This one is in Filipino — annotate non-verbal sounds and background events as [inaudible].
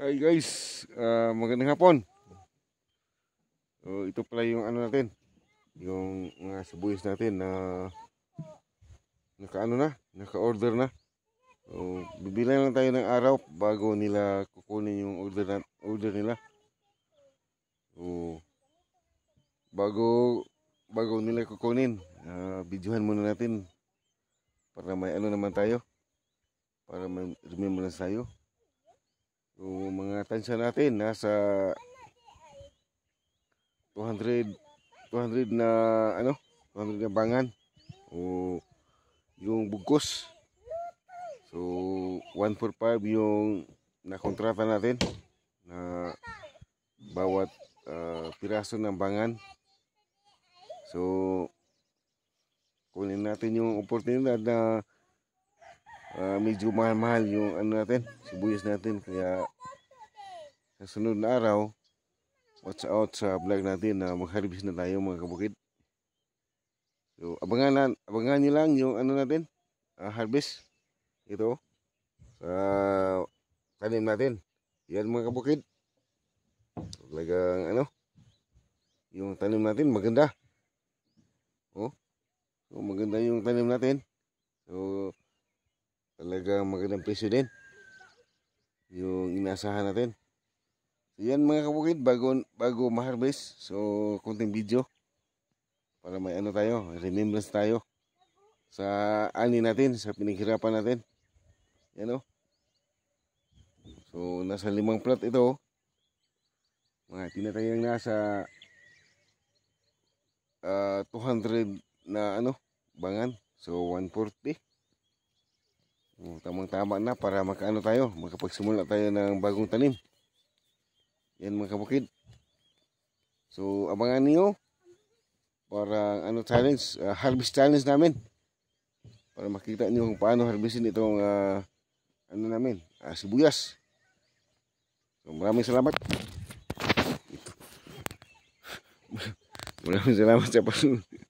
Ay guys, uh, magandang hapon. So, ito pala yung ano natin. Yung mga sibuyas natin na nakaano na, naka-order na. So, bibilan lang tayo ng araw bago nila kukunin yung order na, order nila. So, bago bago nila kukunin, uh, videohan muna natin para may ano naman tayo. Para may remembrance tayo. Yung mga tansya natin nasa 200 200 na ano, 200 na bangan o yung bugkos. So 145 yung nakontrata natin na bawat uh, piraso ng bangan. So kunin natin yung oportunidad na uh, medyo mahal-mahal yung ano natin, sibuyas natin. Kaya sa sunod na araw, watch out sa vlog natin na mag na tayo mga kabukid. So, abangan, abangan nyo lang yung ano natin, uh, harvest. Ito, sa tanim natin. Yan mga kabukid. Talagang ano, yung tanim natin maganda. Oh. So oh, maganda yung tanim natin. So talagang magandang presyo din yung inasahan natin so yan mga kabukid bago, bago ma so konting video para may ano tayo remembrance tayo sa ani natin sa pinaghirapan natin yan o oh. so nasa limang plot ito oh. mga tinatayang nasa uh, ah, 200 na ano bangan so 140 Oh, tamang tama na para makaano tayo makapagsimula tayo ng bagong tanim yan mga kabukid so abangan niyo para ano challenge uh, harvest challenge namin para makita niyo kung paano harvestin itong uh, ano namin uh, sibuyas so maraming salamat [laughs] Maraming salamat sa pasunod.